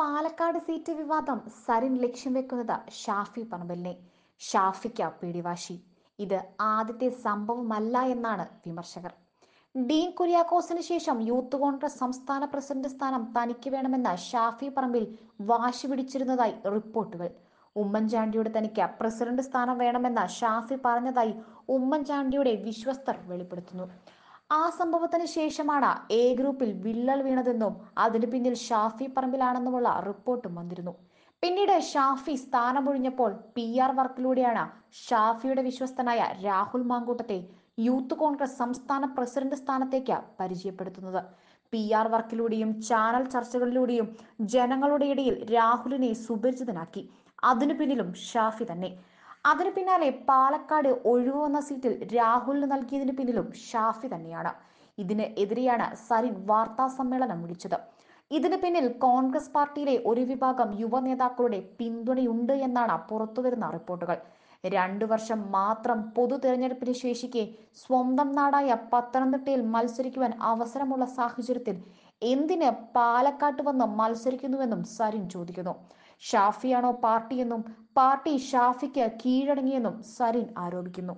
Palakkad seat വിവാദം സരിൻ ലക്ഷ്യം വെക്കുന്നത് ഷാഫി പറമ്പലിനെ ഷാഫിക്ക പിടിവാശി ഇത് ആദ്യത്തെ സംഭവമല്ല എന്നാണ് വിമർശകർ ഡീൻ കുര്യാക്കോസിന് ശേഷം യൂത്ത് കോൺഗ്രസ് സംസ്ഥാന പ്രസിഡന്റ് സ്ഥാനം തനിക്ക് വേണമെന്ന ഷാഫി പറമ്പിൽ വാശി പിടിച്ചിരുന്നതായി റിപ്പോർട്ടുകൾ ഉമ്മൻചാണ്ടിയുടെ തനിക്ക് പ്രസിഡന്റ് സ്ഥാനം വേണമെന്ന ഷാഫി പറഞ്ഞതായി ഉമ്മൻചാണ്ടിയുടെ വിശ്വസ്തർ വെളിപ്പെടുത്തുന്നു ആ സംഭവത്തിന് ശേഷമാണ് എ ഗ്രൂപ്പിൽ വിള്ളൽ വീണതെന്നും അതിന് പിന്നിൽ ഷാഫി പറമ്പിലാണെന്നുമുള്ള റിപ്പോർട്ടും വന്നിരുന്നു പിന്നീട് ഷാഫി സ്ഥാനമൊഴിഞ്ഞപ്പോൾ പി ആർ വർക്കിലൂടെയാണ് ഷാഫിയുടെ വിശ്വസ്തനായ രാഹുൽ മാങ്കൂട്ടത്തെ യൂത്ത് കോൺഗ്രസ് സംസ്ഥാന പ്രസിഡന്റ് സ്ഥാനത്തേക്ക് പരിചയപ്പെടുത്തുന്നത് പി ആർ വർക്കിലൂടെയും ചാനൽ ചർച്ചകളിലൂടെയും ജനങ്ങളുടെ ഇടയിൽ രാഹുലിനെ സുപരിചിതനാക്കി അതിനു പിന്നിലും ഷാഫി തന്നെ അതിന് പിന്നാലെ പാലക്കാട് വന്ന സീറ്റിൽ രാഹുലിന് നൽകിയതിന് പിന്നിലും ഷാഫി തന്നെയാണ് ഇതിന് എതിരെയാണ് സരിൻ വാർത്താ സമ്മേളനം വിളിച്ചത് ഇതിന് പിന്നിൽ കോൺഗ്രസ് പാർട്ടിയിലെ ഒരു വിഭാഗം യുവ നേതാക്കളുടെ പിന്തുണയുണ്ട് എന്നാണ് പുറത്തുവരുന്ന റിപ്പോർട്ടുകൾ രണ്ടു വർഷം മാത്രം പൊതു തെരഞ്ഞെടുപ്പിന് ശേഷിക്കെ സ്വന്തം നാടായ പത്തനംതിട്ടയിൽ മത്സരിക്കുവാൻ അവസരമുള്ള സാഹചര്യത്തിൽ എന്തിന് പാലക്കാട്ട് വന്ന് മത്സരിക്കുന്നുവെന്നും സരിൻ ചോദിക്കുന്നു ഷാഫിയാണോ പാർട്ടിയെന്നും പാർട്ടി ഷാഫിക്ക് കീഴടങ്ങിയെന്നും സരിൻ ആരോപിക്കുന്നു